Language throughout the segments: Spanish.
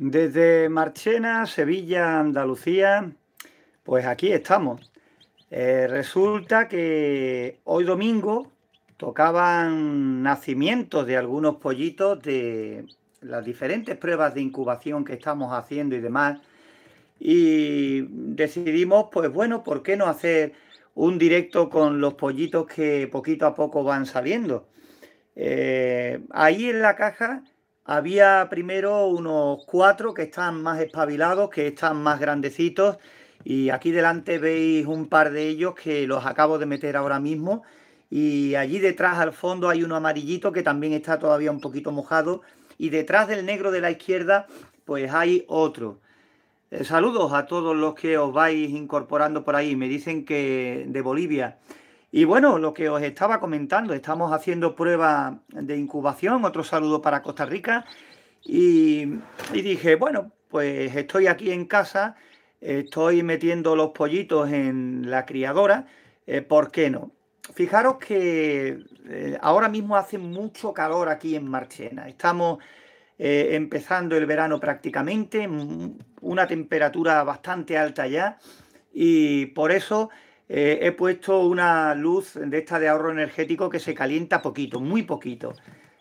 Desde Marchena, Sevilla, Andalucía, pues aquí estamos. Eh, resulta que hoy domingo tocaban nacimientos de algunos pollitos de las diferentes pruebas de incubación que estamos haciendo y demás. Y decidimos, pues bueno, ¿por qué no hacer un directo con los pollitos que poquito a poco van saliendo? Eh, ahí en la caja había primero unos cuatro que están más espabilados, que están más grandecitos. Y aquí delante veis un par de ellos que los acabo de meter ahora mismo. Y allí detrás al fondo hay uno amarillito que también está todavía un poquito mojado. Y detrás del negro de la izquierda pues hay otro. Eh, saludos a todos los que os vais incorporando por ahí. Me dicen que de Bolivia. Y bueno, lo que os estaba comentando, estamos haciendo prueba de incubación, otro saludo para Costa Rica, y, dije, bueno, pues estoy aquí en casa, estoy metiendo los pollitos en la criadora, eh, ¿por qué no? Fijaros que eh, ahora mismo hace mucho calor aquí en Marchena, estamos eh, empezando el verano prácticamente, una temperatura bastante alta ya, y por eso... Eh, he puesto una luz de esta de ahorro energético que se calienta poquito, muy poquito.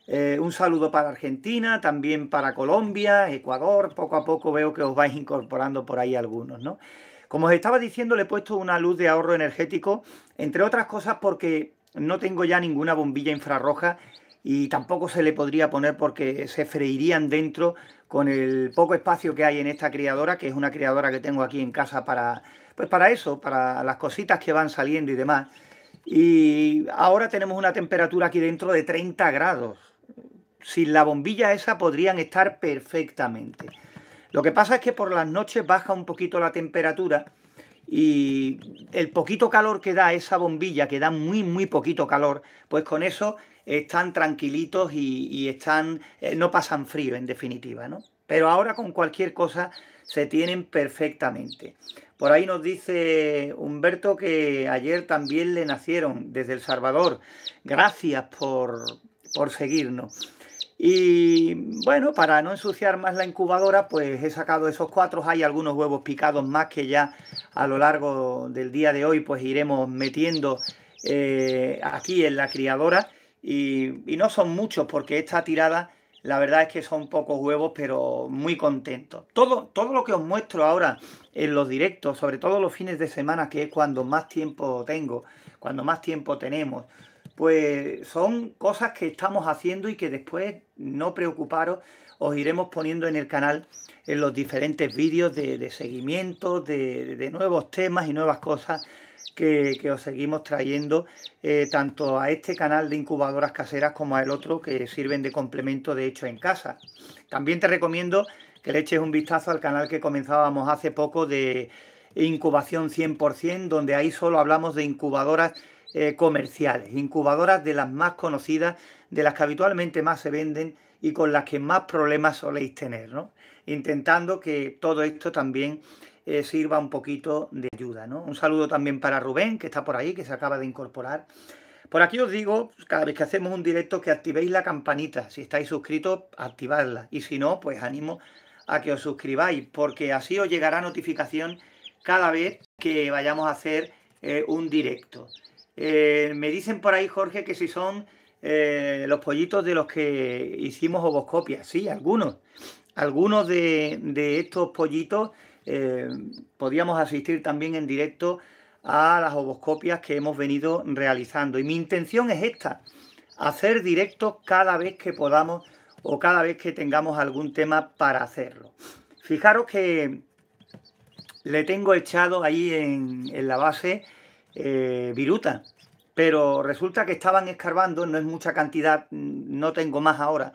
Eh, un saludo para Argentina, también para Colombia, Ecuador. Poco a poco veo que os vais incorporando por ahí algunos, ¿no? Como os estaba diciendo, le he puesto una luz de ahorro energético, entre otras cosas porque no tengo ya ninguna bombilla infrarroja y tampoco se le podría poner porque se freirían dentro con el poco espacio que hay en esta criadora, que es una criadora que tengo aquí en casa para pues para eso, para las cositas que van saliendo y demás. Y ahora tenemos una temperatura aquí dentro de 30 grados. Sin la bombilla esa podrían estar perfectamente. Lo que pasa es que por las noches baja un poquito la temperatura y el poquito calor que da esa bombilla, que da muy, muy poquito calor, pues con eso están tranquilitos y, están, eh, no pasan frío en definitiva, ¿no? Pero ahora con cualquier cosa se tienen perfectamente. Por ahí nos dice Humberto que ayer también le nacieron desde El Salvador. Gracias por, seguirnos. Y bueno, para no ensuciar más la incubadora, pues he sacado esos cuatro. Hay algunos huevos picados más que ya a lo largo del día de hoy, pues iremos metiendo eh, aquí en la criadora. Y, no son muchos, porque esta tirada, la verdad es que son pocos huevos, pero muy contentos. Todo, todo lo que os muestro ahora en los directos, sobre todo los fines de semana, que es cuando más tiempo tengo, cuando más tiempo tenemos, pues son cosas que estamos haciendo y que después, no preocuparos, os iremos poniendo en el canal en los diferentes vídeos de, seguimiento, de, nuevos temas y nuevas cosas que, os seguimos trayendo, eh, tanto a este canal de incubadoras caseras como al otro que sirven de complemento de hecho en casa. También te recomiendo que le eches un vistazo al canal que comenzábamos hace poco de incubación 100%, donde ahí solo hablamos de incubadoras eh, comerciales, incubadoras de las más conocidas, de las que habitualmente más se venden y con las que más problemas soléis tener, ¿no? Intentando que todo esto también eh, sirva un poquito de ayuda, ¿no? Un saludo también para Rubén, que está por ahí, que se acaba de incorporar. Por aquí os digo, cada vez que hacemos un directo, que activéis la campanita. Si estáis suscritos, activadla. Y si no, pues animo a que os suscribáis, porque así os llegará notificación cada vez que vayamos a hacer eh, un directo. Eh, me dicen por ahí, Jorge, que si son eh, los pollitos de los que hicimos oboscopia. Sí, algunos. Algunos de, estos pollitos podíamos asistir también en directo a las oboscopias que hemos venido realizando. Y mi intención es esta, hacer directos cada vez que podamos o cada vez que tengamos algún tema para hacerlo. Fijaros que le tengo echado ahí en, la base eh, viruta, pero resulta que estaban escarbando, no es mucha cantidad, mm, no tengo más ahora,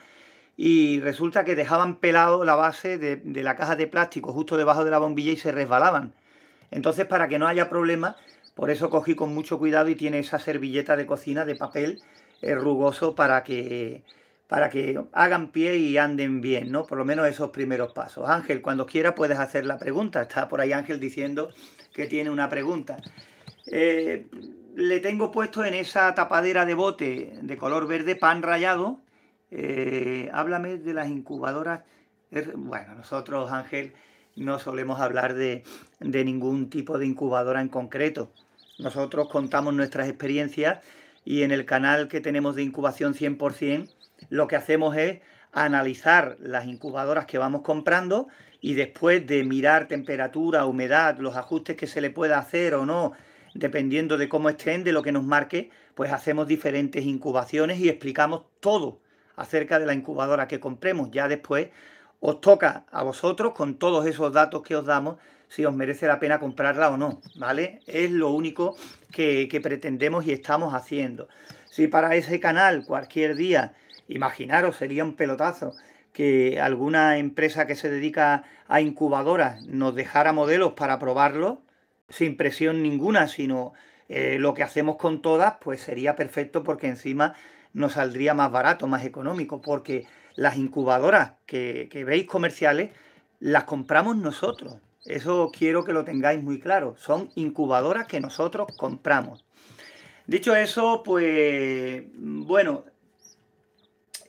y resulta que dejaban pelado la base de, la caja de plástico justo debajo de la bombilla y se resbalaban. Entonces, para que no haya problema, por eso cogí con mucho cuidado y tiene esa servilleta de cocina de papel eh, rugoso para que para que hagan pie y anden bien, ¿no? Por lo menos esos primeros pasos. Ángel, cuando quiera puedes hacer la pregunta. Está por ahí Ángel diciendo que tiene una pregunta. Eh, le tengo puesto en esa tapadera de bote de color verde pan rayado. Eh, háblame de las incubadoras. Er, bueno, nosotros, Ángel, no solemos hablar de, de ningún tipo de incubadora en concreto. Nosotros contamos nuestras experiencias y en el canal que tenemos de incubación 100%, lo que hacemos es analizar las incubadoras que vamos comprando y después de mirar temperatura, humedad, los ajustes que se le pueda hacer o no, dependiendo de cómo estén, de lo que nos marque, pues hacemos diferentes incubaciones y explicamos todo acerca de la incubadora que compremos. Ya después os toca a vosotros con todos esos datos que os damos si os merece la pena comprarla o no, ¿vale? Es lo único que, que pretendemos y estamos haciendo. Si para ese canal cualquier día Imaginaros, sería un pelotazo que alguna empresa que se dedica a incubadoras nos dejara modelos para probarlos sin presión ninguna, sino eh, lo que hacemos con todas, pues sería perfecto porque encima nos saldría más barato, más económico, porque las incubadoras que, que veis comerciales las compramos nosotros. Eso quiero que lo tengáis muy claro. Son incubadoras que nosotros compramos. Dicho eso, pues bueno,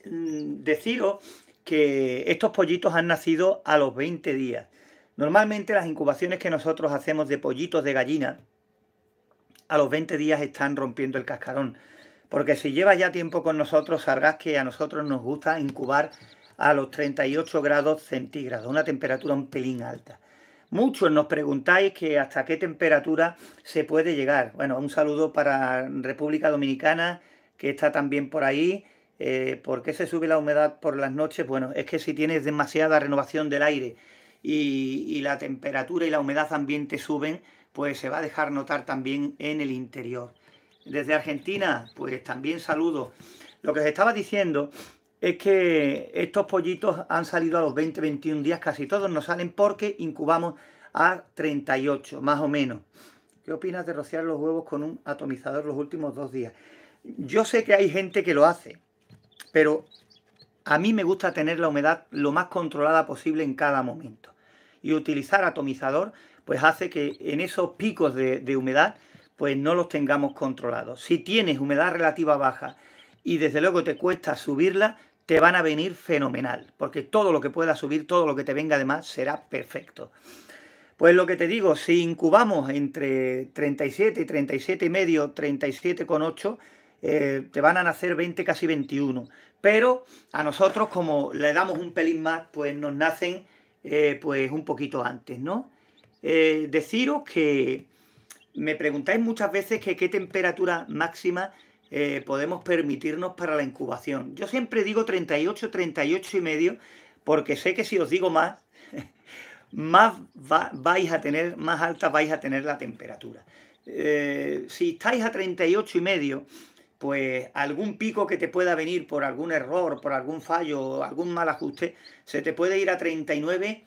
Mm, deciros que estos pollitos han nacido a los 20 días. Normalmente las incubaciones que nosotros hacemos de pollitos de gallina a los 20 días están rompiendo el cascarón. Porque si llevas ya tiempo con nosotros, sabrás que a nosotros nos gusta incubar a los 38 grados centígrados, una temperatura un pelín alta. Muchos nos preguntáis que hasta qué temperatura se puede llegar. Bueno, un saludo para República Dominicana, que está también por ahí, eh, ¿Por qué se sube la humedad por las noches? Bueno, es que si tienes demasiada renovación del aire y, la temperatura y la humedad ambiente suben, pues se va a dejar notar también en el interior. Desde Argentina, pues también saludo. Lo que os estaba diciendo es que estos pollitos han salido a los 20-21 días, casi todos nos salen porque incubamos a 38, más o menos. ¿Qué opinas de rociar los huevos con un atomizador los últimos dos días? Yo sé que hay gente que lo hace, pero a mí me gusta tener la humedad lo más controlada posible en cada momento. Y utilizar atomizador pues hace que en esos picos de, humedad pues no los tengamos controlados. Si tienes humedad relativa baja y desde luego te cuesta subirla, te van a venir fenomenal, porque todo lo que pueda subir, todo lo que te venga además será perfecto. Pues lo que te digo, si incubamos entre 37 y 37,5 y 37,8, eh, te van a nacer 20, casi 21. Pero a nosotros, como le damos un pelín más, pues nos nacen eh, pues un poquito antes, ¿no? Eh, deciros que me preguntáis muchas veces que qué temperatura máxima podemos permitirnos para la incubación. Yo siempre digo 38, 38 y medio, porque sé que si os digo más, más vais a tener, más alta vais a tener la temperatura. si estáis a 38 y medio, pues algún pico que te pueda venir por algún error, por algún fallo, algún mal ajuste, se te puede ir a 39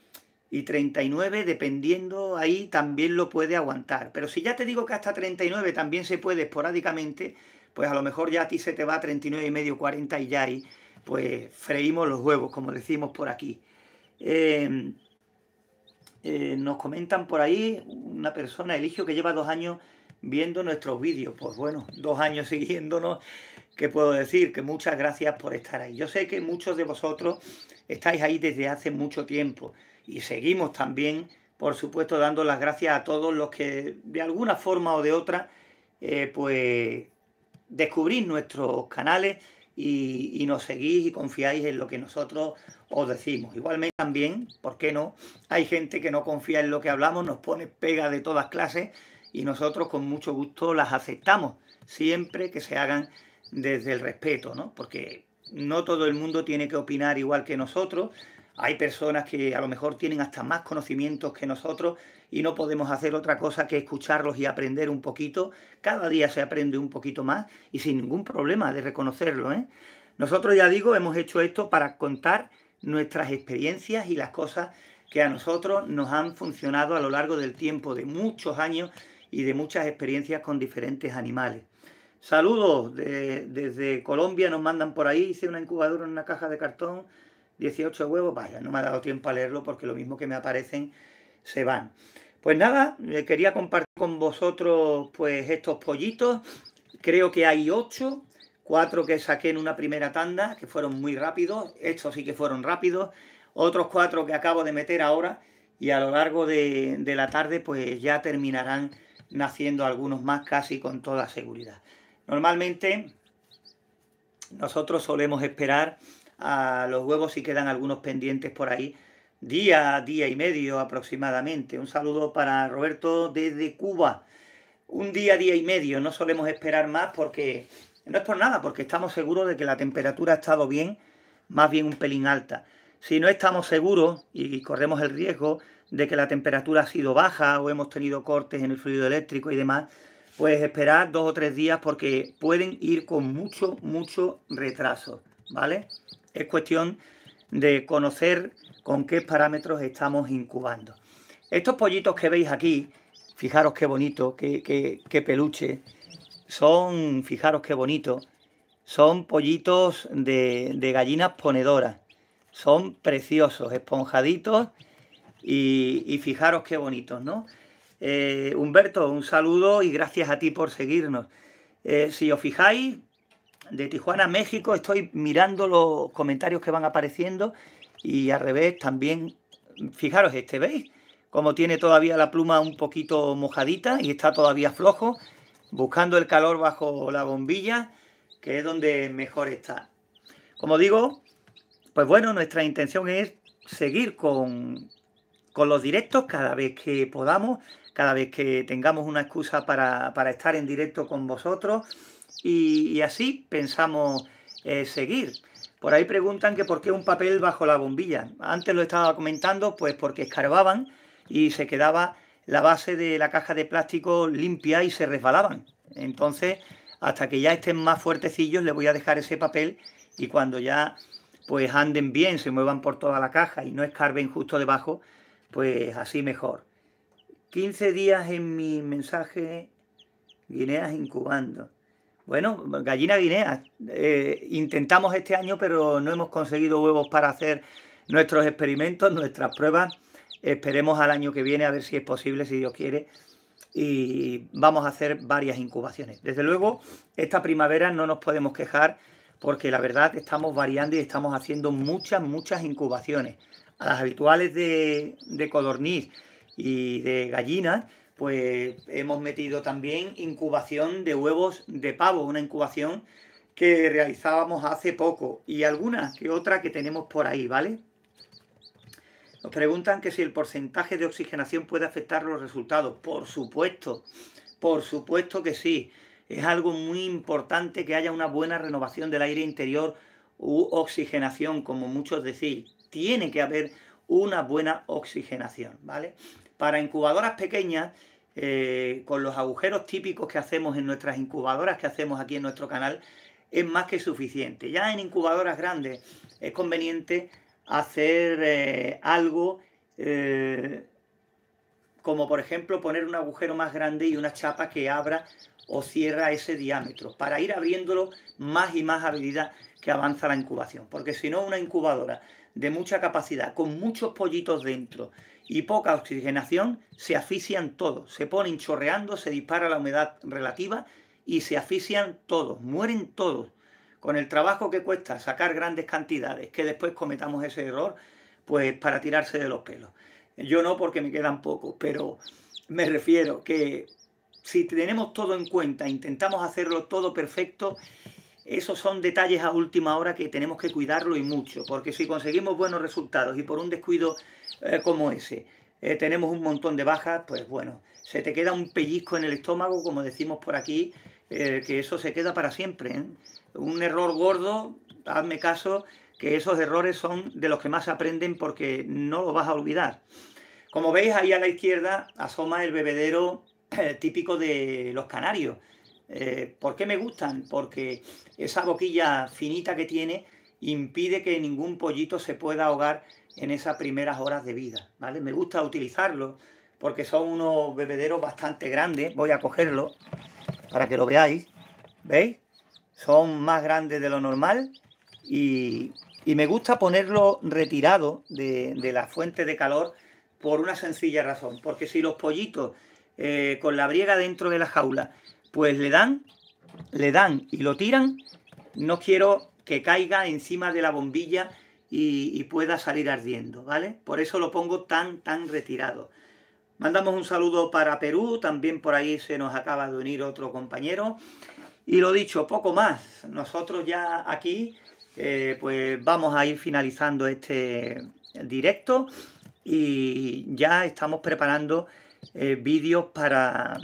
y 39 dependiendo ahí también lo puede aguantar. Pero si ya te digo que hasta 39 también se puede esporádicamente, pues a lo mejor ya a ti se te va a 39 y medio, 40 y ya pues freímos los huevos, como decimos por aquí. Em, eh, nos comentan por ahí una persona, Eligio, que lleva dos años viendo nuestros vídeos. Pues bueno, dos años siguiéndonos, que puedo decir? Que muchas gracias por estar ahí. Yo sé que muchos de vosotros estáis ahí desde hace mucho tiempo y seguimos también, por supuesto, dando las gracias a todos los que de alguna forma o de otra, eh, pues descubrís nuestros canales y, y, nos seguís y confiáis en lo que nosotros os decimos. Igualmente también, ¿por qué no? Hay gente que no confía en lo que hablamos, nos pone pega de todas clases y nosotros con mucho gusto las aceptamos, siempre que se hagan desde el respeto, ¿no? Porque no todo el mundo tiene que opinar igual que nosotros. Hay personas que a lo mejor tienen hasta más conocimientos que nosotros y no podemos hacer otra cosa que escucharlos y aprender un poquito. Cada día se aprende un poquito más y sin ningún problema de reconocerlo. ¿eh? Nosotros, ya digo, hemos hecho esto para contar nuestras experiencias y las cosas que a nosotros nos han funcionado a lo largo del tiempo, de muchos años y de muchas experiencias con diferentes animales. Saludos desde Colombia, nos mandan por ahí, hice una incubadora en una caja de cartón, 18 huevos, vaya, no me ha dado tiempo a leerlo porque lo mismo que me aparecen se van. Pues nada, eh, quería compartir con vosotros pues estos pollitos, creo que hay 8, cuatro que saqué en una primera tanda, que fueron muy rápidos, estos sí que fueron rápidos, otros cuatro que acabo de meter ahora y a lo largo de, de la tarde pues ya terminarán naciendo algunos más casi con toda seguridad. Normalmente nosotros solemos esperar a los huevos si quedan algunos pendientes por ahí, día, día y medio aproximadamente. Un saludo para Roberto desde Cuba. Un día, día y medio, no solemos esperar más porque no es por nada, porque estamos seguros de que la temperatura ha estado bien, más bien un pelín alta. Si no estamos seguros y corremos el riesgo de que la temperatura ha sido baja o hemos tenido cortes en el fluido eléctrico y demás, pues esperar dos o tres días porque pueden ir con mucho, mucho retraso, ¿vale? Es cuestión de conocer con qué parámetros estamos incubando. Estos pollitos que veis aquí, fijaros qué bonito, qué, peluche, son, fijaros qué bonito, son pollitos de, de gallinas ponedoras, son preciosos, esponjaditos y, fijaros qué bonitos, ¿no? Eh, Humberto, un saludo y gracias a ti por seguirnos. Eh, si os fijáis, de Tijuana México estoy mirando los comentarios que van apareciendo y al revés también, fijaros este, ¿veis? Como tiene todavía la pluma un poquito mojadita y está todavía flojo, buscando el calor bajo la bombilla, que es donde mejor está. Como digo, pues bueno, nuestra intención es seguir con, con los directos cada vez que podamos, cada vez que tengamos una excusa para, estar en directo con vosotros y, así pensamos eh, seguir. Por ahí preguntan que por qué un papel bajo la bombilla. Antes lo estaba comentando, pues porque escarbaban y se quedaba la base de la caja de plástico limpia y se resbalaban. Entonces, hasta que ya estén más fuertecillos, le voy a dejar ese papel y cuando ya pues anden bien, se muevan por toda la caja y no escarben justo debajo, pues así mejor. 15 días en mi mensaje, Guineas incubando. Bueno, gallina Guinea, eh, intentamos este año, pero no hemos conseguido huevos para hacer nuestros experimentos, nuestras pruebas. Esperemos al año que viene a ver si es posible, si Dios quiere. Y vamos a hacer varias incubaciones. Desde luego, esta primavera no nos podemos quejar porque la verdad estamos variando y estamos haciendo muchas, muchas incubaciones a las habituales de, codorniz y de gallinas, pues hemos metido también incubación de huevos de pavo, una incubación que realizábamos hace poco y alguna que otra que tenemos por ahí, ¿vale? Nos preguntan que si el porcentaje de oxigenación puede afectar los resultados. Por supuesto, por supuesto que sí. Es algo muy importante que haya una buena renovación del aire interior u oxigenación, como muchos decís tiene que haber una buena oxigenación, ¿vale? Para incubadoras pequeñas, eh, con los agujeros típicos que hacemos en nuestras incubadoras que hacemos aquí en nuestro canal, es más que suficiente. Ya en incubadoras grandes es conveniente hacer eh, algo eh, como por ejemplo poner un agujero más grande y una chapa que abra o cierra ese diámetro para ir abriéndolo más y más a medida que avanza la incubación. Porque si no, una incubadora de mucha capacidad, con muchos pollitos dentro y poca oxigenación, se asfixian todos, se ponen chorreando, se dispara la humedad relativa y se asfixian todos, mueren todos. Con el trabajo que cuesta sacar grandes cantidades, que después cometamos ese error, pues para tirarse de los pelos. Yo no porque me quedan pocos, pero me refiero que si tenemos todo en cuenta, intentamos hacerlo todo perfecto esos son detalles a última hora que tenemos que cuidarlo y mucho, porque si conseguimos buenos resultados y por un descuido eh, como ese eh, tenemos un montón de bajas, pues bueno, se te queda un pellizco en el estómago, como decimos por aquí, eh, que eso se queda para siempre. Un error gordo, hazme caso, que esos errores son de los que más aprenden porque no lo vas a olvidar. Como veis, ahí a la izquierda asoma el bebedero típico de los canarios. Eh, ¿Por qué me gustan? Porque esa boquilla finita que tiene impide que ningún pollito se pueda ahogar en esas primeras horas de vida. ¿vale? Me gusta utilizarlo porque son unos bebederos bastante grandes. Voy a cogerlo para que lo veáis. ¿Veis? Son más grandes de lo normal y, me gusta ponerlo retirado de, la fuente de calor por una sencilla razón. Porque si los pollitos eh, con la briega dentro de la jaula pues le dan, le dan y lo tiran, no quiero que caiga encima de la bombilla y, pueda salir ardiendo, ¿vale? Por eso lo pongo tan, tan retirado. Mandamos un saludo para Perú, también por ahí se nos acaba de unir otro compañero. Y lo dicho, poco más. Nosotros ya aquí, eh, pues vamos a ir finalizando este directo y ya estamos preparando eh, vídeos para,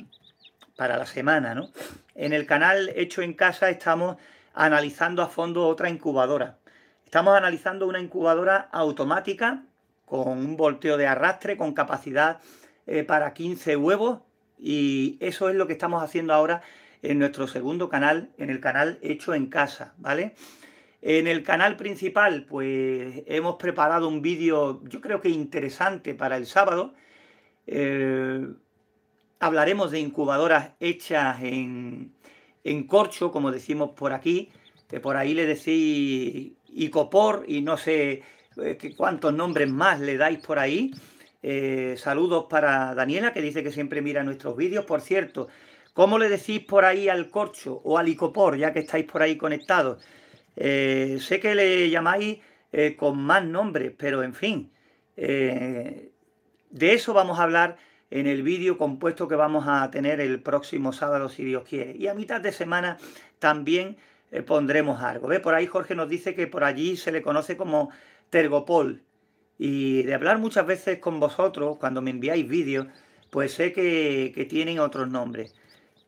para la semana. ¿no? En el canal Hecho en Casa estamos analizando a fondo otra incubadora. Estamos analizando una incubadora automática con un volteo de arrastre, con capacidad eh, para 15 huevos y eso es lo que estamos haciendo ahora en nuestro segundo canal, en el canal Hecho en Casa, ¿vale? En el canal principal, pues hemos preparado un vídeo, yo creo que interesante para el sábado. Eh, hablaremos de incubadoras hechas en, en corcho, como decimos por aquí, que por ahí le decís Icopor y no sé eh, cuántos nombres más le dais por ahí. Eh, saludos para Daniela, que dice que siempre mira nuestros vídeos. Por cierto, ¿cómo le decís por ahí al corcho o al Icopor, ya que estáis por ahí conectados? Eh, sé que le llamáis con más nombres, pero en fin, de eso vamos a hablar en el vídeo compuesto que vamos a tener el próximo sábado, si Dios quiere. Y a mitad de semana también eh, pondremos algo. ¿Ve? Por ahí Jorge nos dice que por allí se le conoce como Tergopol. Y de hablar muchas veces con vosotros, cuando me enviáis vídeos, pues sé que, tienen otros nombres.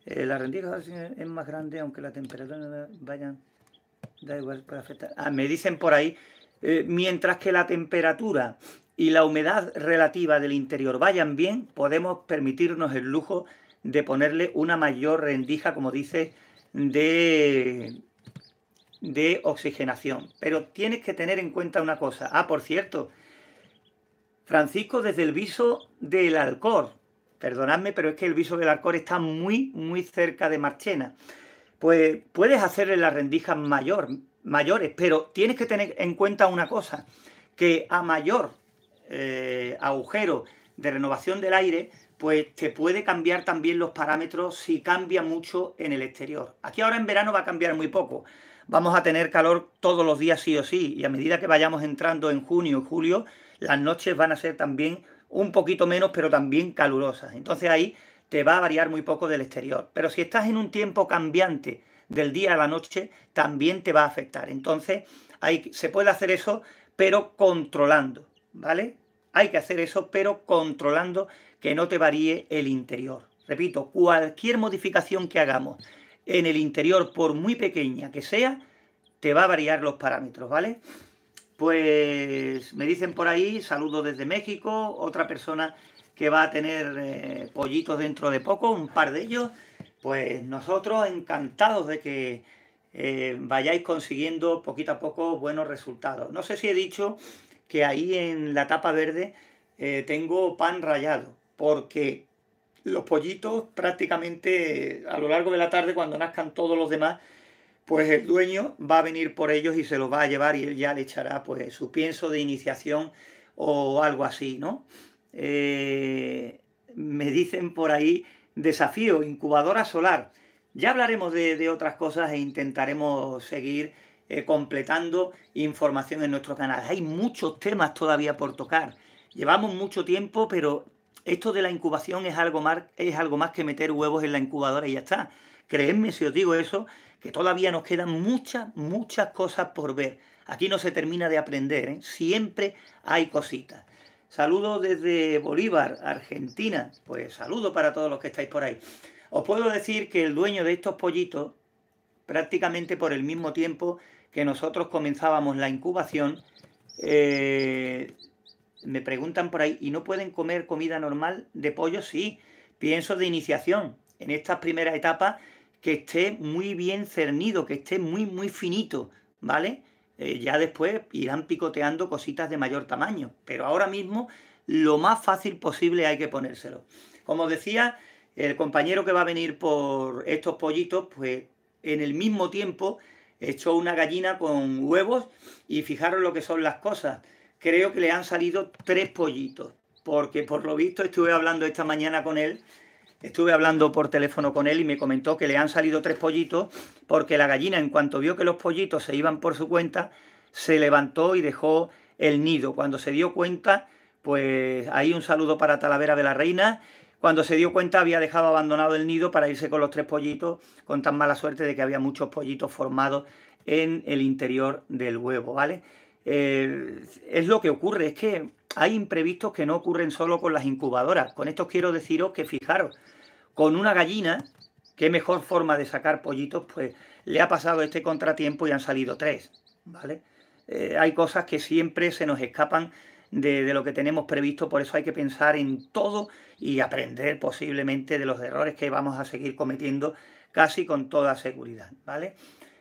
Eh, la rendija es más grande, aunque la temperatura no vaya... Da igual, afectar. Ah, me dicen por ahí, eh, mientras que la temperatura y la humedad relativa del interior vayan bien, podemos permitirnos el lujo de ponerle una mayor rendija, como dice, de, de oxigenación. Pero tienes que tener en cuenta una cosa. Ah, por cierto, Francisco desde el viso del Alcor. Perdonadme, pero es que el viso del Alcor está muy, muy cerca de Marchena. Pues puedes hacerle las rendijas mayor, mayores, pero tienes que tener en cuenta una cosa, que a mayor eh, agujero de renovación del aire, pues te puede cambiar también los parámetros si cambia mucho en el exterior. Aquí ahora en verano va a cambiar muy poco. Vamos a tener calor todos los días sí o sí, y a medida que vayamos entrando en junio y julio, las noches van a ser también un poquito menos, pero también calurosas. Entonces ahí te va a variar muy poco del exterior. Pero si estás en un tiempo cambiante del día a la noche, también te va a afectar. Entonces ahí se puede hacer eso, pero controlando. ¿vale? Hay que hacer eso, pero controlando que no te varíe el interior. Repito, cualquier modificación que hagamos en el interior, por muy pequeña que sea, te va a variar los parámetros, ¿vale? Pues me dicen por ahí, saludo desde México, otra persona que va a tener eh, pollitos dentro de poco, un par de ellos, pues nosotros encantados de que eh, vayáis consiguiendo poquito a poco buenos resultados. No sé si he dicho que ahí en la tapa verde eh, tengo pan rallado, porque los pollitos prácticamente eh, a lo largo de la tarde, cuando nazcan todos los demás, pues el dueño va a venir por ellos y se los va a llevar y él ya le echará pues su pienso de iniciación o algo así, ¿no? Eh, me dicen por ahí desafío, incubadora solar. Ya hablaremos de otras cosas e intentaremos seguir eh, completando información en nuestro canal. Hay muchos temas todavía por tocar. Llevamos mucho tiempo, pero esto de la incubación es algo más, es algo más que meter huevos en la incubadora y ya está. Creedme si os digo eso, que todavía nos quedan muchas, muchas cosas por ver. Aquí no se termina de aprender, ¿eh? siempre hay cositas. Saludos desde Bolívar, Argentina. Pues saludo para todos los que estáis por ahí. Os puedo decir que el dueño de estos pollitos, prácticamente por el mismo tiempo, que nosotros comenzábamos la incubación, eh, me preguntan por ahí, ¿y no pueden comer comida normal de pollo? Sí, pienso de iniciación, en estas primeras etapas, que esté muy bien cernido, que esté muy, muy finito, ¿vale? Eh, ya después irán picoteando cositas de mayor tamaño, pero ahora mismo lo más fácil posible hay que ponérselo. Como decía, el compañero que va a venir por estos pollitos, pues en el mismo tiempo echó una gallina con huevos y fijaros lo que son las cosas. Creo que le han salido tres pollitos, porque por lo visto estuve hablando esta mañana con él, estuve hablando por teléfono con él y me comentó que le han salido tres pollitos, porque la gallina en cuanto vio que los pollitos se iban por su cuenta, se levantó y dejó el nido. Cuando se dio cuenta, pues ahí un saludo para Talavera de la Reina cuando se dio cuenta había dejado abandonado el nido para irse con los tres pollitos, con tan mala suerte de que había muchos pollitos formados en el interior del huevo, ¿vale? es lo que ocurre, es que hay imprevistos que no ocurren solo con las incubadoras. Con esto quiero deciros que fijaros, con una gallina, qué mejor forma de sacar pollitos, pues le ha pasado este contratiempo y han salido tres, ¿vale? Eh, hay cosas que siempre se nos escapan de, lo que tenemos previsto, por eso hay que pensar en todo y aprender posiblemente de los errores que vamos a seguir cometiendo casi con toda seguridad, ¿vale?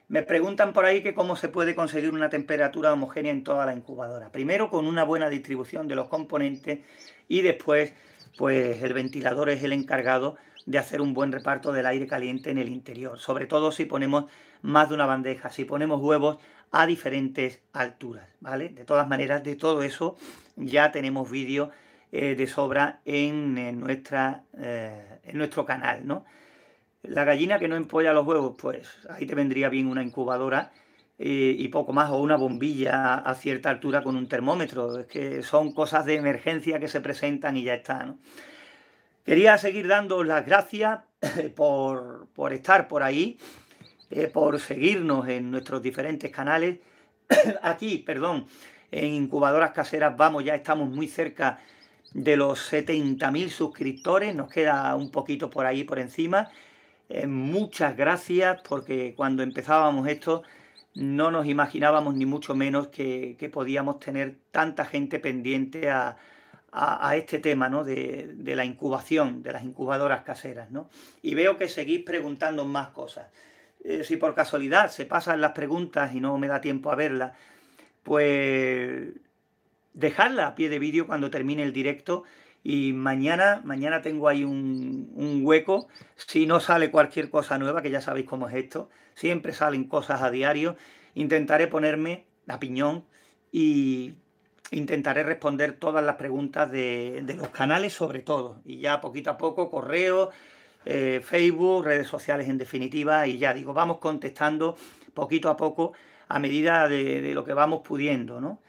Me preguntan por ahí que cómo se puede conseguir una temperatura homogénea en toda la incubadora. Primero con una buena distribución de los componentes y después pues el ventilador es el encargado de hacer un buen reparto del aire caliente en el interior, sobre todo si ponemos más de una bandeja, si ponemos huevos a diferentes alturas, ¿vale? De todas maneras, de todo eso ya tenemos vídeo eh, de sobra en, nuestra, eh, en nuestro canal, ¿no? La gallina que no empolla los huevos, pues ahí te vendría bien una incubadora eh, y poco más, o una bombilla a cierta altura con un termómetro. Es que son cosas de emergencia que se presentan y ya está, Quería seguir dando las gracias por, por estar por ahí, por seguirnos en nuestros diferentes canales. Aquí, perdón, en incubadoras caseras vamos, ya estamos muy cerca de los 70.000 suscriptores, nos queda un poquito por ahí por encima. Eh, muchas gracias porque cuando empezábamos esto no nos imaginábamos ni mucho menos que, podíamos tener tanta gente pendiente a, este tema ¿no? de, la incubación, de las incubadoras caseras. Y veo que seguís preguntando más cosas. Eh, si por casualidad se pasan las preguntas y no me da tiempo a verlas, pues dejarla a pie de vídeo cuando termine el directo. Y mañana, mañana tengo ahí un, hueco. Si no sale cualquier cosa nueva, que ya sabéis cómo es esto, siempre salen cosas a diario. Intentaré ponerme la piñón y intentaré responder todas las preguntas de, los canales, sobre todo. Y ya poquito a poco, correo, eh, Facebook, redes sociales en definitiva. Y ya digo, vamos contestando poquito a poco a medida de, de lo que vamos pudiendo, ¿no?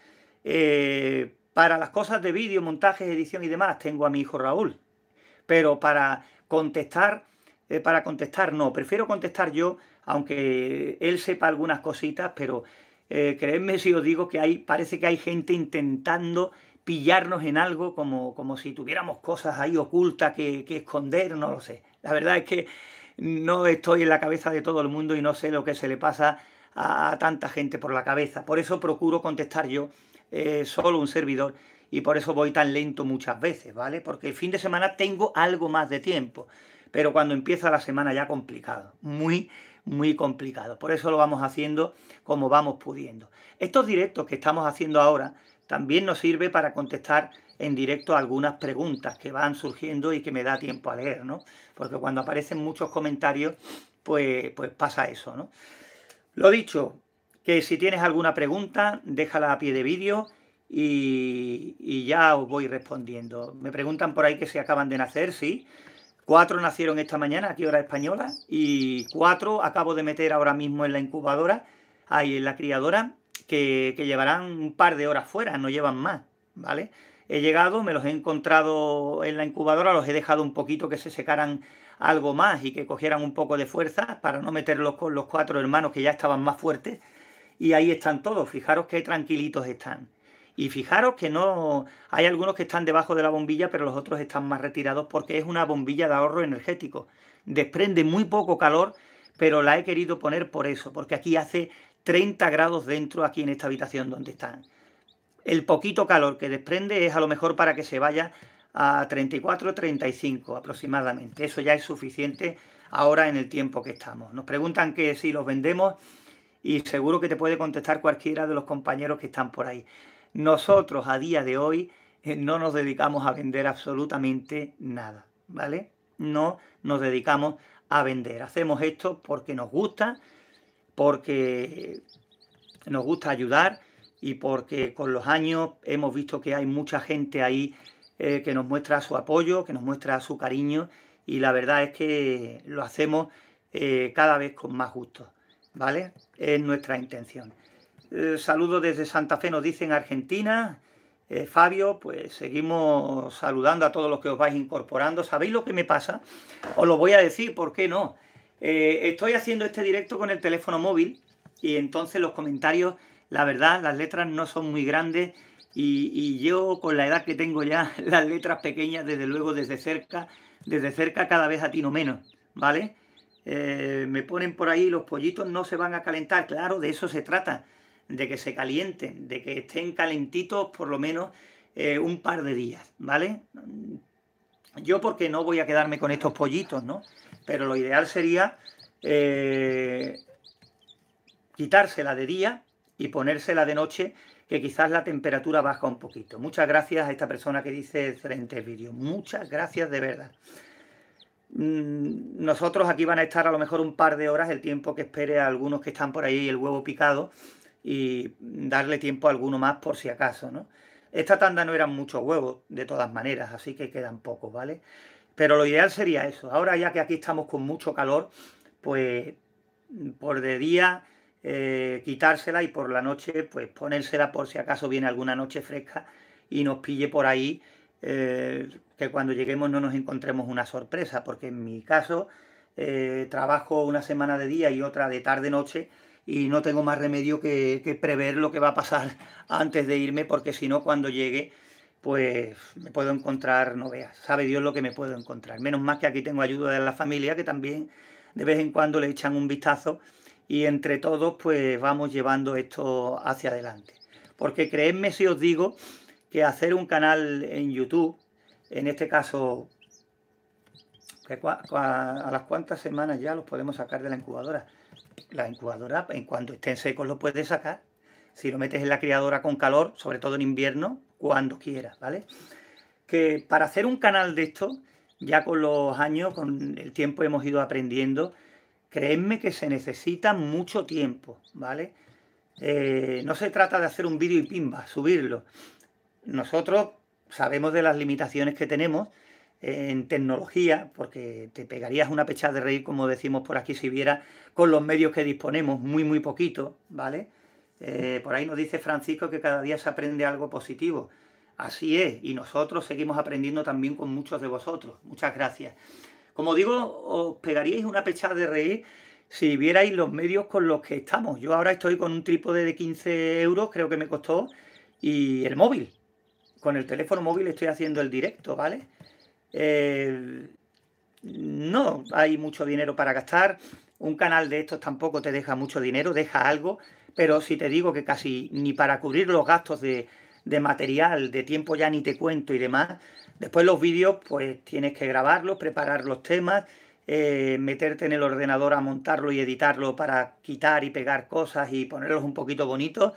Eh, para las cosas de vídeo, montajes, edición y demás, tengo a mi hijo Raúl. Pero para contestar, eh, para contestar no, prefiero contestar yo, aunque él sepa algunas cositas, pero eh, creedme si os digo que hay, parece que hay gente intentando pillarnos en algo como, como si tuviéramos cosas ahí ocultas que, esconder, no lo sé. La verdad es que no estoy en la cabeza de todo el mundo y no sé lo que se le pasa a tanta gente por la cabeza. Por eso procuro contestar yo eh, solo un servidor y por eso voy tan lento muchas veces, ¿vale? Porque el fin de semana tengo algo más de tiempo, pero cuando empieza la semana ya complicado, muy, muy complicado. Por eso lo vamos haciendo como vamos pudiendo. Estos directos que estamos haciendo ahora también nos sirve para contestar en directo algunas preguntas que van surgiendo y que me da tiempo a leer, ¿no? Porque cuando aparecen muchos comentarios, pues, pues pasa eso, ¿no? Lo dicho, que si tienes alguna pregunta, déjala a pie de vídeo y, ya os voy respondiendo. Me preguntan por ahí que se acaban de nacer, sí. Cuatro nacieron esta mañana, aquí hora española, y cuatro acabo de meter ahora mismo en la incubadora, ahí en la criadora, que, que llevarán un par de horas fuera, no llevan más, ¿vale? He llegado, me los he encontrado en la incubadora, los he dejado un poquito que se secaran algo más y que cogieran un poco de fuerza para no meterlos con los cuatro hermanos que ya estaban más fuertes y ahí están todos. Fijaros qué tranquilitos están. Y fijaros que no. Hay algunos que están debajo de la bombilla, pero los otros están más retirados porque es una bombilla de ahorro energético. Desprende muy poco calor, pero la he querido poner por eso, porque aquí hace 30 grados dentro, aquí en esta habitación donde están. El poquito calor que desprende es a lo mejor para que se vaya a 34, 35 aproximadamente. Eso ya es suficiente ahora en el tiempo que estamos. Nos preguntan que si los vendemos y seguro que te puede contestar cualquiera de los compañeros que están por ahí. Nosotros a día de hoy eh, no nos dedicamos a vender absolutamente nada, ¿vale? No nos dedicamos a vender. Hacemos esto porque nos gusta, porque nos gusta ayudar y porque con los años hemos visto que hay mucha gente ahí eh, que nos muestra su apoyo, que nos muestra su cariño y la verdad es que lo hacemos eh, cada vez con más gusto. ¿vale? Es nuestra intención. Eh, saludo desde Santa Fe, nos dicen Argentina. Eh, Fabio, pues seguimos saludando a todos los que os vais incorporando. ¿Sabéis lo que me pasa? Os lo voy a decir, ¿por qué no? Eh, estoy haciendo este directo con el teléfono móvil y entonces los comentarios, la verdad, las letras no son muy grandes y, y yo con la edad que tengo ya, las letras pequeñas, desde luego, desde cerca, desde cerca cada vez a no menos, ¿vale? Eh, me ponen por ahí, los pollitos no se van a calentar. Claro, de eso se trata, de que se calienten, de que estén calentitos por lo menos eh, un par de días, ¿vale? Yo porque no voy a quedarme con estos pollitos, ¿no? Pero lo ideal sería eh, quitársela de día y ponérsela de noche, que quizás la temperatura baja un poquito. Muchas gracias a esta persona que dice al vídeo Muchas gracias de verdad. Mm, nosotros aquí van a estar a lo mejor un par de horas, el tiempo que espere a algunos que están por ahí el huevo picado y darle tiempo a alguno más por si acaso, ¿no? Esta tanda no eran muchos huevos, de todas maneras, así que quedan pocos, ¿vale? Pero lo ideal sería eso. Ahora ya que aquí estamos con mucho calor, pues por de día eh, quitársela y por la noche pues ponérsela por si acaso viene alguna noche fresca y nos pille por ahí eh, que cuando lleguemos no nos encontremos una sorpresa, porque en mi caso eh, trabajo una semana de día y otra de tarde-noche y no tengo más remedio que, que, prever lo que va a pasar antes de irme, porque si no, cuando llegue, pues me puedo encontrar, no veas, sabe Dios lo que me puedo encontrar. Menos más que aquí tengo ayuda de la familia, que también de vez en cuando le echan un vistazo y entre todos pues vamos llevando esto hacia adelante. Porque creedme si os digo que hacer un canal en YouTube, en este caso, a las cuantas semanas ya los podemos sacar de la incubadora. La incubadora, en cuanto estén secos, lo puedes sacar. Si lo metes en la criadora con calor, sobre todo en invierno, cuando quieras, ¿vale? Que para hacer un canal de esto, ya con los años, con el tiempo hemos ido aprendiendo, creedme que se necesita mucho tiempo, ¿vale? Eh, no se trata de hacer un vídeo y pimba, subirlo nosotros sabemos de las limitaciones que tenemos en tecnología, porque te pegarías una pechada de reír, como decimos por aquí, si viera con los medios que disponemos, muy, muy poquito, ¿vale? Eh, por ahí nos dice Francisco que cada día se aprende algo positivo. Así es, y nosotros seguimos aprendiendo también con muchos de vosotros. Muchas gracias. Como digo, os pegaríais una pechada de reír si vierais los medios con los que estamos. Yo ahora estoy con un trípode de 15 euros, creo que me costó, y el móvil, con el teléfono móvil estoy haciendo el directo, ¿vale? Eh, no hay mucho dinero para gastar. Un canal de estos tampoco te deja mucho dinero, deja algo, pero si te digo que casi ni para cubrir los gastos de, material, de tiempo ya ni te cuento y demás, después los vídeos pues tienes que grabarlos, preparar los temas, eh, meterte en el ordenador a montarlo y editarlo para quitar y pegar cosas y ponerlos un poquito bonitos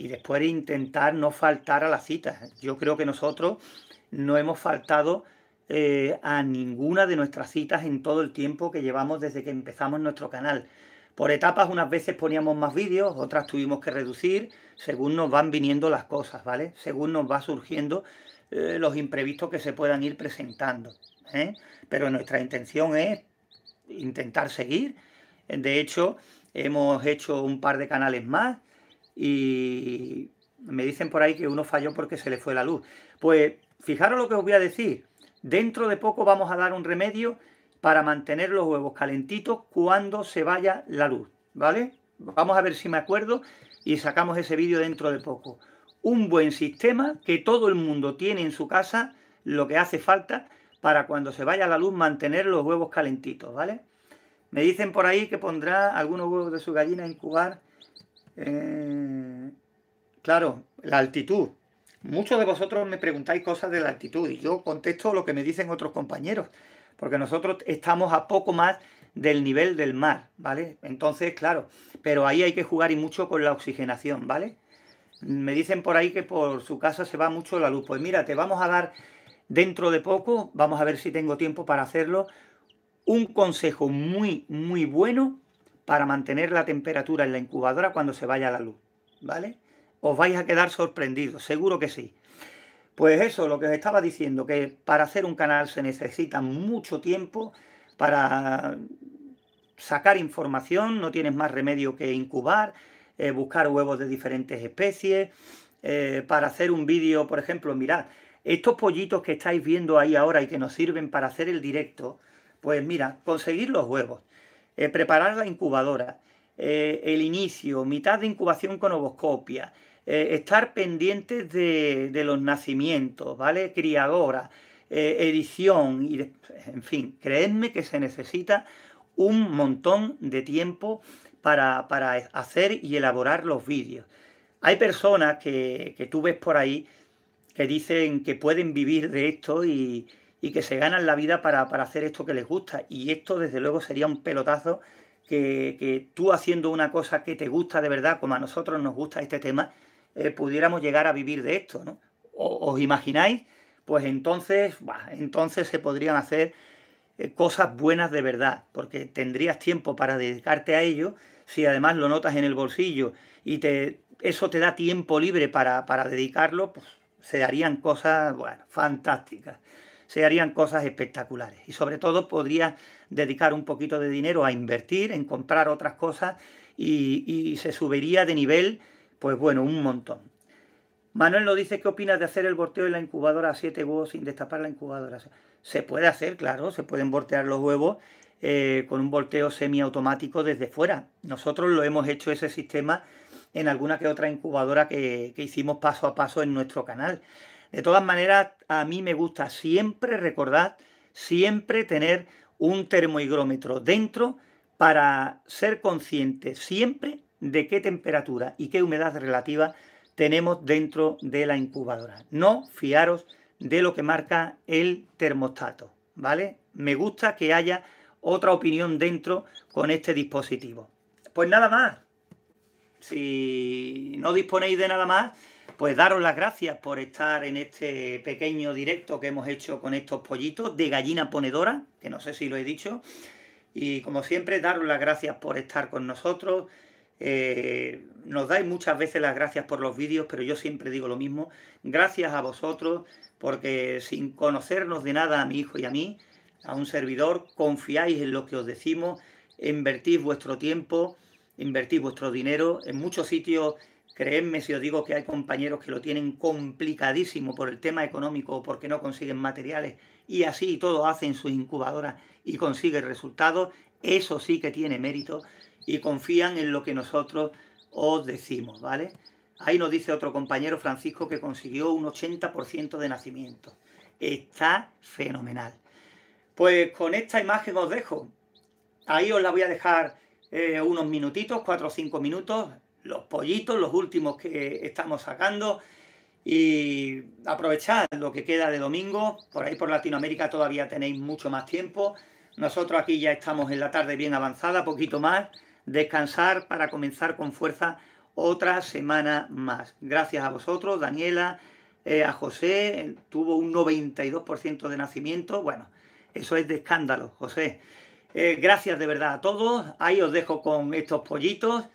y después intentar no faltar a las citas. Yo creo que nosotros no hemos faltado eh, a ninguna de nuestras citas en todo el tiempo que llevamos desde que empezamos nuestro canal. Por etapas unas veces poníamos más vídeos, otras tuvimos que reducir, según nos van viniendo las cosas, ¿vale? Según nos va surgiendo eh, los imprevistos que se puedan ir presentando. ¿eh? Pero nuestra intención es intentar seguir. De hecho, hemos hecho un par de canales más y me dicen por ahí que uno falló porque se le fue la luz. Pues fijaros lo que os voy a decir. Dentro de poco vamos a dar un remedio para mantener los huevos calentitos cuando se vaya la luz, ¿vale? Vamos a ver si me acuerdo y sacamos ese vídeo dentro de poco. Un buen sistema que todo el mundo tiene en su casa, lo que hace falta para cuando se vaya la luz mantener los huevos calentitos, ¿vale? Me dicen por ahí que pondrá algunos huevos de su gallina en incubar eh, claro, la altitud. Muchos de vosotros me preguntáis cosas de la altitud y yo contesto lo que me dicen otros compañeros, porque nosotros estamos a poco más del nivel del mar, ¿vale? Entonces, claro, pero ahí hay que jugar y mucho con la oxigenación, ¿vale? Me dicen por ahí que por su casa se va mucho la luz. Pues mira, te vamos a dar dentro de poco, vamos a ver si tengo tiempo para hacerlo, un consejo muy, muy bueno para mantener la temperatura en la incubadora cuando se vaya la luz, ¿vale? Os vais a quedar sorprendidos, seguro que sí. Pues eso, lo que os estaba diciendo, que para hacer un canal se necesita mucho tiempo para sacar información, no tienes más remedio que incubar, eh, buscar huevos de diferentes especies, eh, para hacer un vídeo, por ejemplo, mirad, estos pollitos que estáis viendo ahí ahora y que nos sirven para hacer el directo, pues mira, conseguir los huevos. Eh, preparar la incubadora, eh, el inicio, mitad de incubación con ovoscopia, eh, estar pendientes de, los nacimientos, ¿vale? Criadora, edición, y en fin, creedme que se necesita un montón de tiempo para, hacer y elaborar los vídeos. Hay personas que, que tú ves por ahí que dicen que pueden vivir de esto y, y que se ganan la vida para, hacer esto que les gusta. Y esto, desde luego, sería un pelotazo que, tú haciendo una cosa que te gusta de verdad, como a nosotros nos gusta este tema, eh, pudiéramos llegar a vivir de esto, ¿Os imagináis? Pues entonces, entonces se podrían hacer eh, cosas buenas de verdad, porque tendrías tiempo para dedicarte a ello, si además lo notas en el bolsillo y te, eso te da tiempo libre para, dedicarlo, pues se darían cosas, fantásticas se harían cosas espectaculares. Y sobre todo podría dedicar un poquito de dinero a invertir, en comprar otras cosas y, se subiría de nivel, pues bueno, un montón. Manuel lo dice qué opinas de hacer el volteo de la incubadora a 7 huevos sin destapar la incubadora. Se puede hacer, claro, se pueden voltear los huevos eh, con un volteo semiautomático desde fuera. Nosotros lo hemos hecho ese sistema en alguna que otra incubadora que, hicimos paso a paso en nuestro canal. De todas maneras, a mí me gusta siempre, recordad, siempre tener un termohigrómetro dentro para ser consciente siempre de qué temperatura y qué humedad relativa tenemos dentro de la incubadora. No fiaros de lo que marca el termostato, ¿vale? Me gusta que haya otra opinión dentro con este dispositivo. Pues nada más. Si no disponéis de nada más, pues daros las gracias por estar en este pequeño directo que hemos hecho con estos pollitos de gallina ponedora, que no sé si lo he dicho. Y como siempre, daros las gracias por estar con nosotros. Eh, nos dais muchas veces las gracias por los vídeos, pero yo siempre digo lo mismo. Gracias a vosotros, porque sin conocernos de nada a mi hijo y a mí, a un servidor, confiáis en lo que os decimos, invertís vuestro tiempo, invertís vuestro dinero. En muchos sitios Creedme si os digo que hay compañeros que lo tienen complicadísimo por el tema económico o porque no consiguen materiales y así todo hacen su incubadora y consiguen resultados. Eso sí que tiene mérito y confían en lo que nosotros os decimos, ¿vale? Ahí nos dice otro compañero, Francisco, que consiguió un 80% de nacimiento. Está fenomenal. Pues con esta imagen os dejo. Ahí os la voy a dejar eh, unos minutitos, cuatro o cinco minutos los pollitos, los últimos que estamos sacando. Y aprovechad lo que queda de domingo. Por ahí por Latinoamérica todavía tenéis mucho más tiempo. Nosotros aquí ya estamos en la tarde bien avanzada, poquito más. Descansar para comenzar con fuerza otra semana más. Gracias a vosotros, Daniela, eh, a José. Tuvo un 92% de nacimiento. Bueno, eso es de escándalo, José. Eh, gracias de verdad a todos. Ahí os dejo con estos pollitos.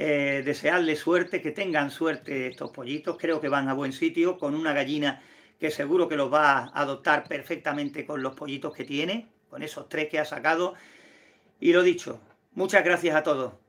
Eh, desearle suerte, que tengan suerte estos pollitos, creo que van a buen sitio con una gallina que seguro que los va a adoptar perfectamente con los pollitos que tiene, con esos tres que ha sacado. Y lo dicho, muchas gracias a todos.